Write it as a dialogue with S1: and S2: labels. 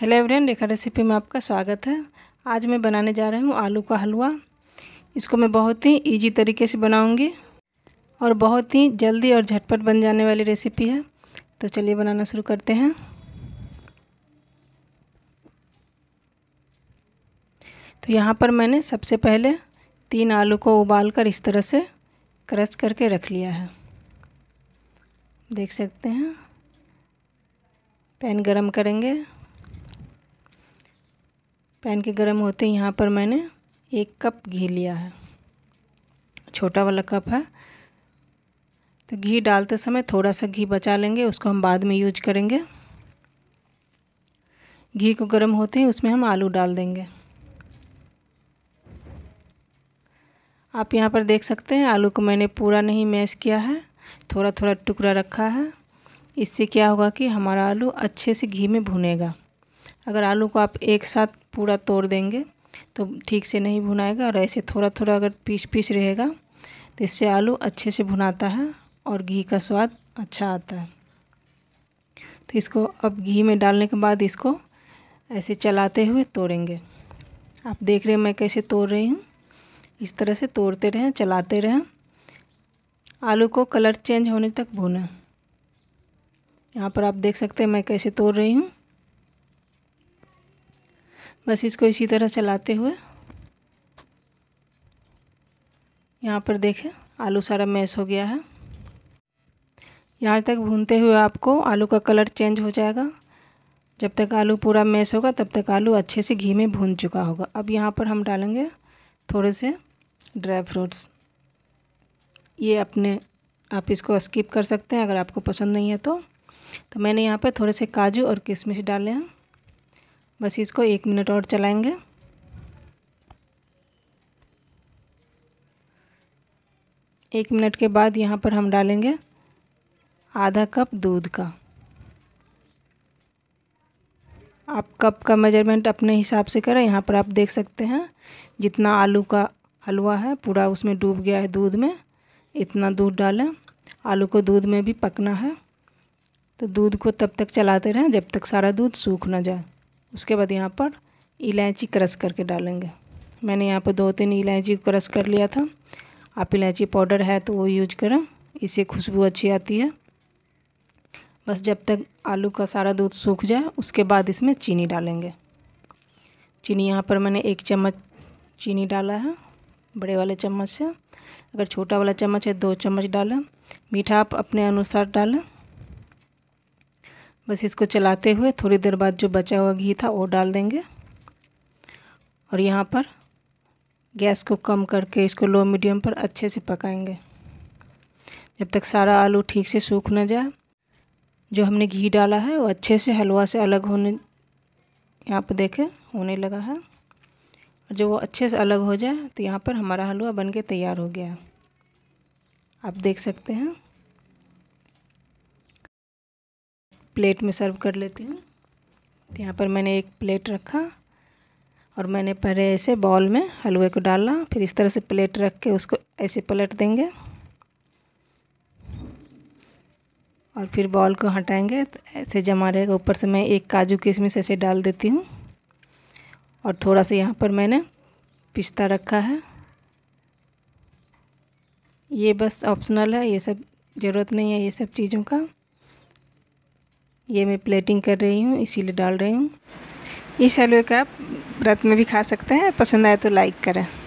S1: hello everyone रेखा recipe में आपका स्वागत है आज मैं बनाने जा रही हूँ आलू का हलवा इसको मैं बहुत ही इजी तरीके से बनाऊँगी और बहुत ही जल्दी और झटपट बन जाने वाली रेसिपी है तो चलिए बनाना शुरू करते हैं तो यहाँ पर मैंने सबसे पहले तीन आलू को उबाल कर इस तरह से क्रश करके रख लिया है देख सकते हैं पैन गरम करेंगे पैन के गर्म होते ही यहाँ पर मैंने एक कप घी लिया है छोटा वाला कप है तो घी डालते समय थोड़ा सा घी बचा लेंगे उसको हम बाद में यूज करेंगे घी को गर्म होते ही उसमें हम आलू डाल देंगे आप यहाँ पर देख सकते हैं आलू को मैंने पूरा नहीं मैश किया है थोड़ा थोड़ा टुकड़ा रखा है इससे क्या होगा कि हमारा आलू अच्छे से घी में भुनेगा अगर आलू को आप एक साथ पूरा तोड़ देंगे तो ठीक से नहीं भुनाएगा और ऐसे थोड़ा थोड़ा अगर पीस पीस रहेगा तो इससे आलू अच्छे से भुनाता है और घी का स्वाद अच्छा आता है तो इसको अब घी में डालने के बाद इसको ऐसे चलाते हुए तोड़ेंगे आप देख रहे हैं मैं कैसे तोड़ रही हूँ इस तरह से तोड़ते रहें चलाते रहें आलू को कलर चेंज होने तक भूनें यहाँ पर आप देख सकते हैं मैं कैसे तोड़ रही हूँ बस इसको इसी तरह चलाते हुए यहाँ पर देखें आलू सारा मैश हो गया है यहाँ तक भूनते हुए आपको आलू का कलर चेंज हो जाएगा जब तक आलू पूरा मैश होगा तब तक आलू अच्छे से घी में भून चुका होगा अब यहाँ पर हम डालेंगे थोड़े से ड्राई फ्रूट्स ये अपने आप इसको स्किप कर सकते हैं अगर आपको पसंद नहीं है तो तो मैंने यहाँ पर थोड़े से काजू और किशमिश डाले हैं बस इसको एक मिनट और चलाएंगे एक मिनट के बाद यहाँ पर हम डालेंगे आधा कप दूध का आप कप का मेजरमेंट अपने हिसाब से करें यहाँ पर आप देख सकते हैं जितना आलू का हलवा है पूरा उसमें डूब गया है दूध में इतना दूध डालें आलू को दूध में भी पकना है तो दूध को तब तक चलाते रहें जब तक सारा दूध सूख ना जाए उसके बाद यहाँ पर इलायची क्रश करके डालेंगे मैंने यहाँ पर दो तीन इलायची क्रश कर लिया था आप इलायची पाउडर है तो वो यूज करें इससे खुशबू अच्छी आती है बस जब तक आलू का सारा दूध सूख जाए उसके बाद इसमें चीनी डालेंगे चीनी यहाँ पर मैंने एक चम्मच चीनी डाला है बड़े वाले चम्मच से अगर छोटा वाला चम्मच है दो चम्मच डालें मीठा आप अपने अनुसार डालें बस इसको चलाते हुए थोड़ी देर बाद जो बचा हुआ घी था वो डाल देंगे और यहाँ पर गैस को कम करके इसको लो मीडियम पर अच्छे से पकाएंगे जब तक सारा आलू ठीक से सूख ना जाए जो हमने घी डाला है वो अच्छे से हलवा से अलग होने यहाँ पर देखें होने लगा है और जब वो अच्छे से अलग हो जाए तो यहाँ पर हमारा हलवा बन के तैयार हो गया आप देख सकते हैं प्लेट में सर्व कर लेती हूँ तो यहाँ पर मैंने एक प्लेट रखा और मैंने पहले ऐसे बॉल में हलवे को डाला फिर इस तरह से प्लेट रख के उसको ऐसे पलट देंगे और फिर बॉल को हटाएंगे तो ऐसे जमा रहेगा ऊपर से मैं एक काजू किशमिश ऐसे डाल देती हूँ और थोड़ा सा यहाँ पर मैंने पिस्ता रखा है ये बस ऑप्शनल है ये सब ज़रूरत नहीं है ये सब चीज़ों का ये मैं प्लेटिंग कर रही हूँ इसीलिए डाल रही हूँ इस एलोए का आप व्रत में भी खा सकते हैं पसंद आए तो लाइक करें